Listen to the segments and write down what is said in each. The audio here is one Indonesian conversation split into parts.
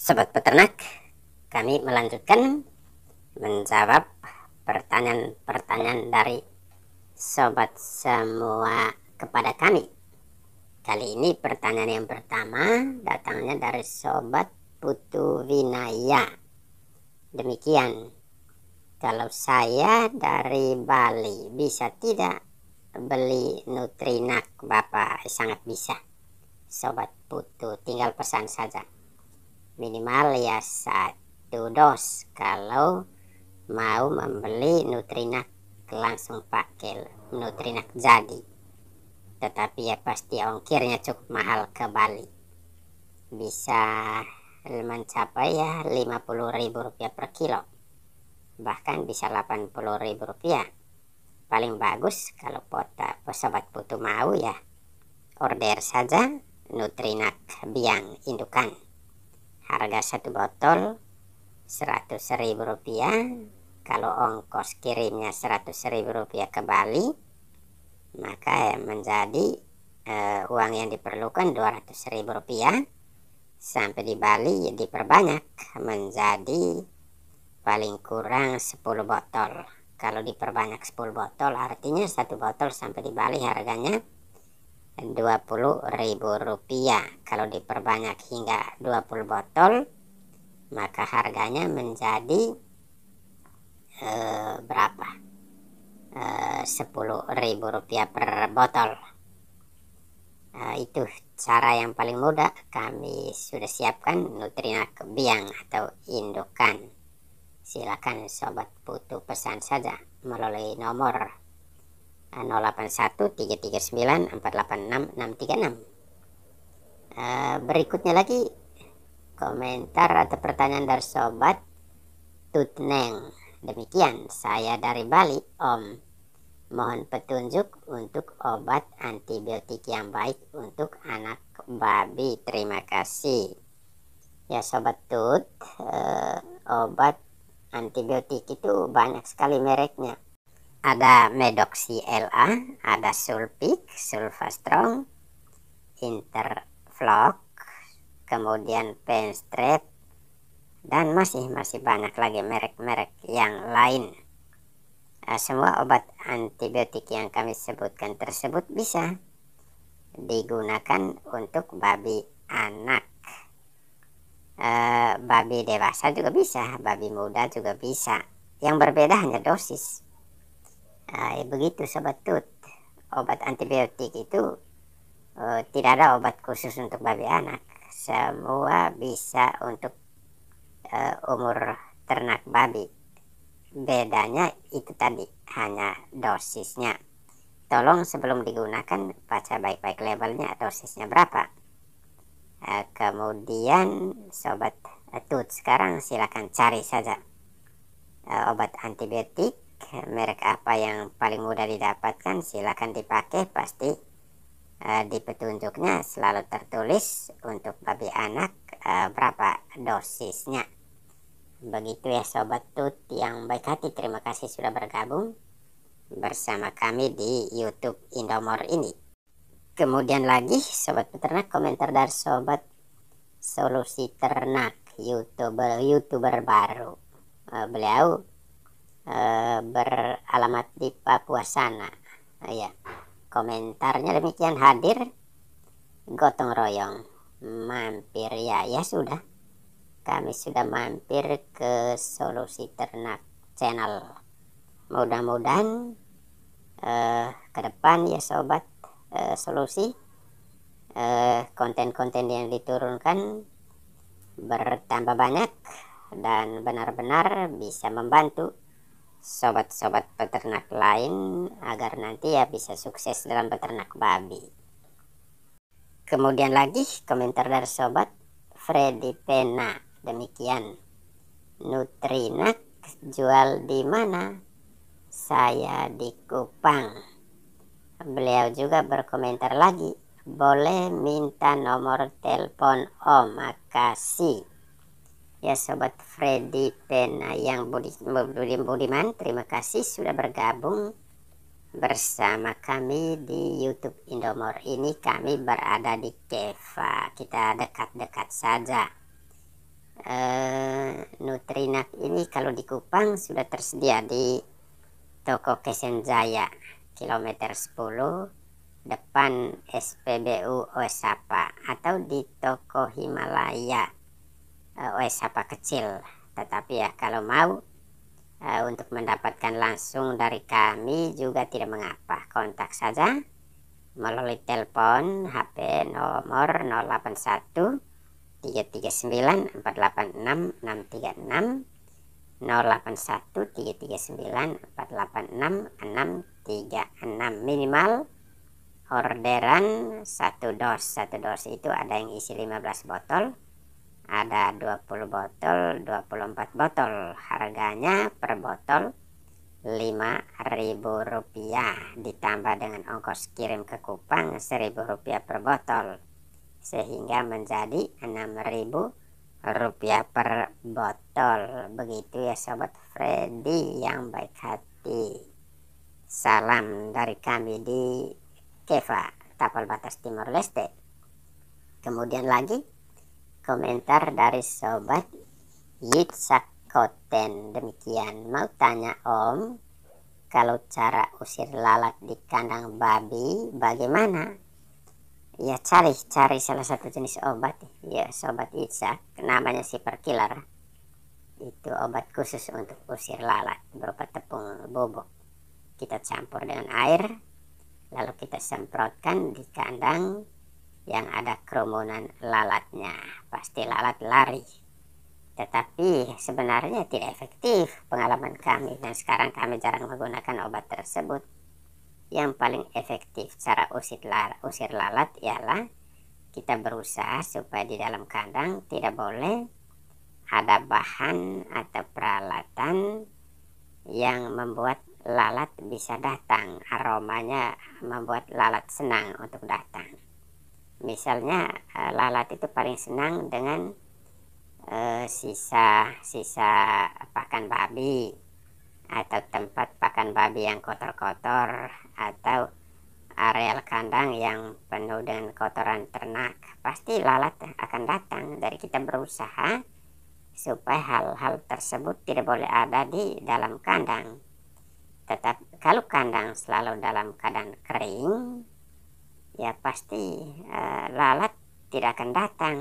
Sobat peternak, kami melanjutkan menjawab pertanyaan-pertanyaan dari sobat semua kepada kami. Kali ini pertanyaan yang pertama datangnya dari sobat Putu Winaya. Demikian kalau saya dari Bali bisa tidak beli Nutrinak Bapak sangat bisa Sobat Putu tinggal pesan saja minimal ya satu dos kalau mau membeli Nutrinak langsung pakai Nutrinak jadi tetapi ya pasti ongkirnya cukup mahal ke Bali bisa mencapai ya 50 ribu rupiah per kilo bahkan bisa 80 ribu rupiah paling bagus kalau pota sobat putu mau ya order saja Nutrinak biang indukan harga satu botol 100 ribu rupiah kalau ongkos kirimnya 100 ribu rupiah ke Bali maka menjadi uh, uang yang diperlukan 200 ribu rupiah sampai di Bali ya diperbanyak menjadi paling kurang 10 botol kalau diperbanyak 10 botol artinya satu botol sampai di Bali harganya Rp20.000 kalau diperbanyak hingga 20 botol maka harganya menjadi e, berapa eh, Rp10.000 rupiah per botol e, itu cara yang paling mudah kami sudah siapkan Nutrina Kebiang atau Indukan silakan sobat butuh pesan saja melalui nomor 081339486636. Eh, eh, berikutnya lagi komentar atau pertanyaan dari sobat Tutneng. Demikian saya dari Bali, Om. Mohon petunjuk untuk obat antibiotik yang baik untuk anak babi. Terima kasih. Ya sobat tut, eh, obat Antibiotik itu banyak sekali mereknya. Ada medoxi LA, ada sulpic, Sulfastrong, Interflok, kemudian Penstrep, dan masih masih banyak lagi merek-merek yang lain. Nah, semua obat antibiotik yang kami sebutkan tersebut bisa digunakan untuk babi anak. Eh, babi dewasa juga bisa babi muda juga bisa yang berbeda hanya dosis uh, begitu sobat tut obat antibiotik itu uh, tidak ada obat khusus untuk babi anak semua bisa untuk uh, umur ternak babi bedanya itu tadi hanya dosisnya tolong sebelum digunakan baca baik-baik labelnya dosisnya berapa Eh, kemudian sobat tut sekarang silakan cari saja eh, obat antibiotik merek apa yang paling mudah didapatkan silakan dipakai pasti eh, di petunjuknya selalu tertulis untuk babi anak berapa dosisnya begitu ya sobat tut yang baik hati terima kasih sudah bergabung bersama kami di youtube Indomor ini Kemudian lagi sobat peternak komentar dari sobat solusi ternak youtuber youtuber baru. Uh, beliau uh, beralamat di Papua sana. Uh, ya. Komentarnya demikian hadir gotong royong mampir ya ya sudah kami sudah mampir ke solusi ternak channel mudah-mudahan uh, ke depan ya sobat uh, solusi eh, konten-konten uh, yang diturunkan bertambah banyak dan benar-benar bisa membantu sobat-sobat peternak lain agar nanti ya bisa sukses dalam peternak babi. Kemudian lagi komentar dari sobat Freddy Pena demikian. Nutrinak jual di mana? Saya di Kupang. Beliau juga berkomentar lagi, boleh minta nomor telepon Om Makasih. Ya Sobat Freddy Penayang Budi, Budi, Budiman, terima kasih sudah bergabung bersama kami di YouTube Indomor ini kami berada di Keva kita dekat-dekat saja Uh, Nutrinak ini kalau di Kupang sudah tersedia di toko Kesenjaya kilometer 10 depan SPBU Osapa atau di toko Himalaya eh, Osapa kecil tetapi ya kalau mau eh, untuk mendapatkan langsung dari kami juga tidak mengapa kontak saja melalui telepon HP nomor 081 339 486 636 081339486636 minimal orderan satu dos satu dos itu ada yang isi 15 botol ada 20 botol 24 botol harganya per botol 5000 rupiah ditambah dengan ongkos kirim ke Kupang 1000 rupiah per botol sehingga menjadi 6000 rupiah rupiah per botol begitu ya sobat Freddy yang baik hati salam dari kami di Keva Tapal Batas Timur Leste kemudian lagi komentar dari sobat Koten demikian mau tanya om kalau cara usir lalat di kandang babi bagaimana ya cari cari salah satu jenis obat ya sobat Itza namanya siperkilar itu obat khusus untuk usir lalat berupa tepung bobok kita campur dengan air lalu kita semprotkan di kandang yang ada kerumunan lalatnya pasti lalat lari tetapi sebenarnya tidak efektif pengalaman kami dan sekarang kami jarang menggunakan obat tersebut yang paling efektif cara usir lalat, usir lalat ialah kita berusaha supaya di dalam kandang tidak boleh ada bahan atau peralatan yang membuat lalat bisa datang aromanya membuat lalat senang untuk datang misalnya eh, lalat itu paling senang dengan sisa-sisa eh, uh, pakan babi atau tempat pakan babi yang kotor-kotor atau areal kandang yang penuh dengan kotoran ternak pasti lalat akan datang dari kita berusaha supaya hal-hal tersebut tidak boleh ada di dalam kandang tetap kalau kandang selalu dalam keadaan kering ya pasti e, lalat tidak akan datang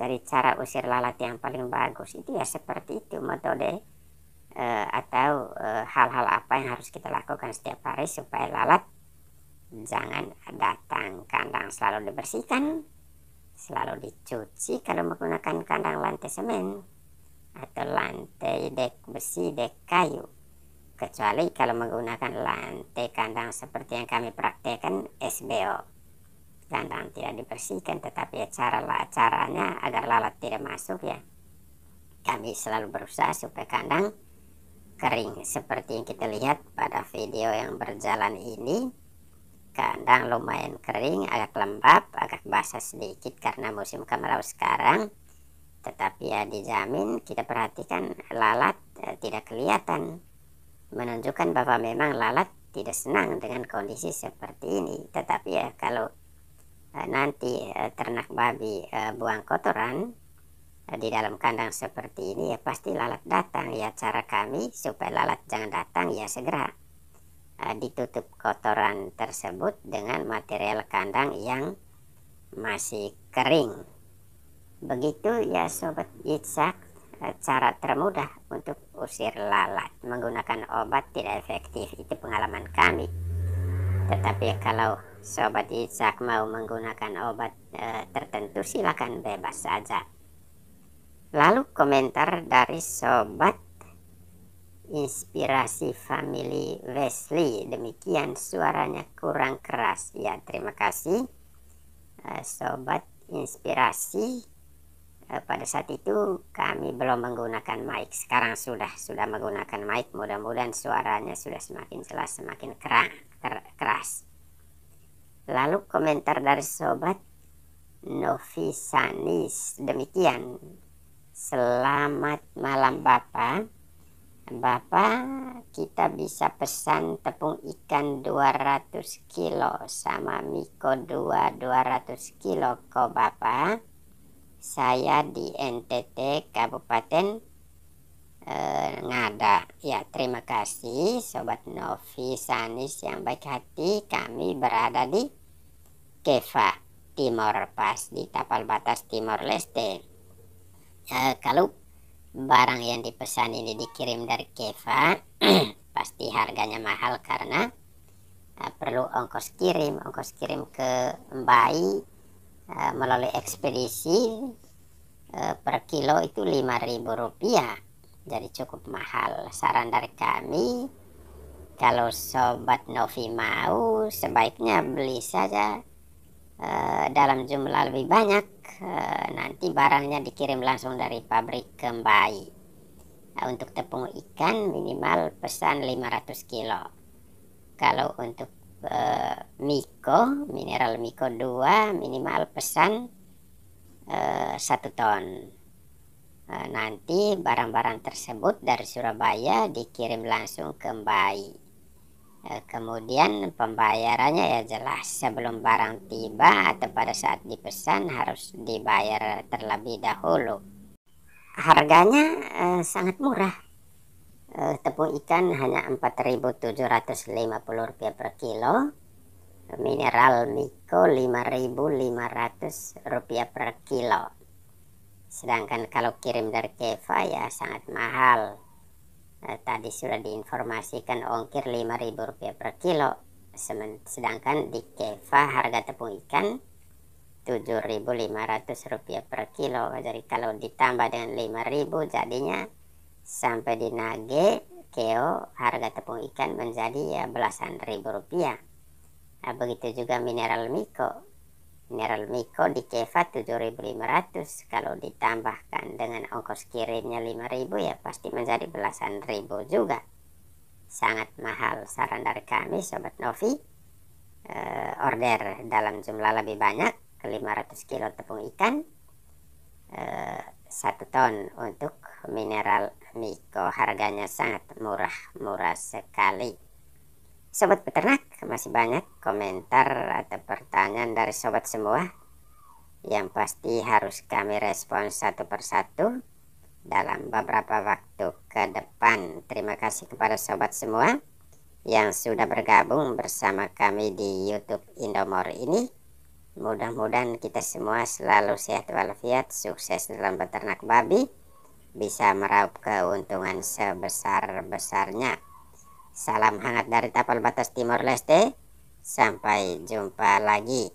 jadi cara usir lalat yang paling bagus itu ya seperti itu metode uh, atau eh, hal-hal uh, apa yang harus kita lakukan setiap hari supaya lalat jangan datang kandang selalu dibersihkan selalu dicuci kalau menggunakan kandang lantai semen atau lantai dek besi dek kayu kecuali kalau menggunakan lantai kandang seperti yang kami praktekkan SBO kandang tidak dibersihkan tetapi ya cara caranya agar lalat tidak masuk ya kami selalu berusaha supaya kandang kering seperti yang kita lihat pada video yang berjalan ini kandang lumayan kering agak lembab agak basah sedikit karena musim kemarau sekarang tetapi ya dijamin kita perhatikan lalat eh, tidak kelihatan menunjukkan bahwa memang lalat tidak senang dengan kondisi seperti ini tetapi ya kalau eh, nanti eh, ternak babi eh, buang kotoran di dalam kandang seperti ini ya pasti lalat datang ya cara kami supaya lalat jangan datang ya segera eh, ditutup kotoran tersebut dengan material kandang yang masih kering begitu ya sobat Yitzhak eh, cara termudah untuk usir lalat menggunakan obat tidak efektif itu pengalaman kami tetapi kalau sobat Yitzhak mau menggunakan obat e, tertentu silakan bebas saja Lalu komentar dari Sobat Inspirasi Family Wesley. Demikian suaranya kurang keras. Ya, terima kasih eh, Sobat Inspirasi. Eh, pada saat itu kami belum menggunakan mic. Sekarang sudah sudah menggunakan mic. Mudah-mudahan suaranya sudah semakin jelas, semakin kerang, ter, keras. Lalu komentar dari Sobat Novi Sanis. Demikian Selamat malam Bapak. Bapak, kita bisa pesan tepung ikan 200 kilo sama miko 2 200 kilo kok Bapak. Saya di NTT Kabupaten eh, Ngada. Ya, terima kasih Sobat Novi Sanis yang baik hati. Kami berada di Keva Timor Pas di tapal batas Timor Leste uh, kalau barang yang dipesan ini dikirim dari Keva pasti harganya mahal karena uh, perlu ongkos kirim ongkos kirim ke Mbai uh, eh, melalui ekspedisi uh, per kilo itu 5000 rupiah jadi cukup mahal saran dari kami kalau sobat Novi mau sebaiknya beli saja Eh, dalam jumlah lebih banyak eh, nanti barangnya dikirim langsung dari pabrik ke Mbai eh, untuk tepung ikan minimal pesan 500 kilo kalau untuk Miko mineral Miko 2 minimal pesan satu ton nanti barang-barang tersebut dari Surabaya dikirim langsung ke Mbai Eh, kemudian pembayarannya ya jelas sebelum barang tiba atau pada saat dipesan harus dibayar terlebih dahulu harganya eh, sangat murah eh, tepung ikan hanya 4.750 rupiah per kilo mineral miko 5.500 rupiah per kilo sedangkan kalau kirim dari Keva ya sangat mahal Eh, tadi sudah diinformasikan ongkir Rp5.000 per kilo sedangkan di Keva harga tepung ikan Rp7.500 per kilo jadi kalau ditambah dengan 5000 jadinya sampai di Nage Keo harga tepung ikan menjadi ya belasan ribu rupiah nah, begitu juga mineral Miko Mineral Miko di Ceva 7500 kalau ditambahkan dengan ongkos kirimnya 5000 ya pasti menjadi belasan ribu juga sangat mahal saran dari kami Sobat Novi e, order dalam jumlah lebih banyak 500 kilo tepung ikan eh, satu 1 ton untuk mineral Miko harganya sangat murah-murah sekali Sobat peternak, masih banyak komentar atau pertanyaan dari sobat semua yang pasti harus kami respons satu persatu dalam beberapa waktu ke depan. Terima kasih kepada sobat semua yang sudah bergabung bersama kami di YouTube Indomor ini. Mudah-mudahan kita semua selalu sehat walafiat, sukses dalam peternak babi, bisa meraup keuntungan sebesar-besarnya. Salam hangat dari tapal batas Timor Leste. Sampai jumpa lagi.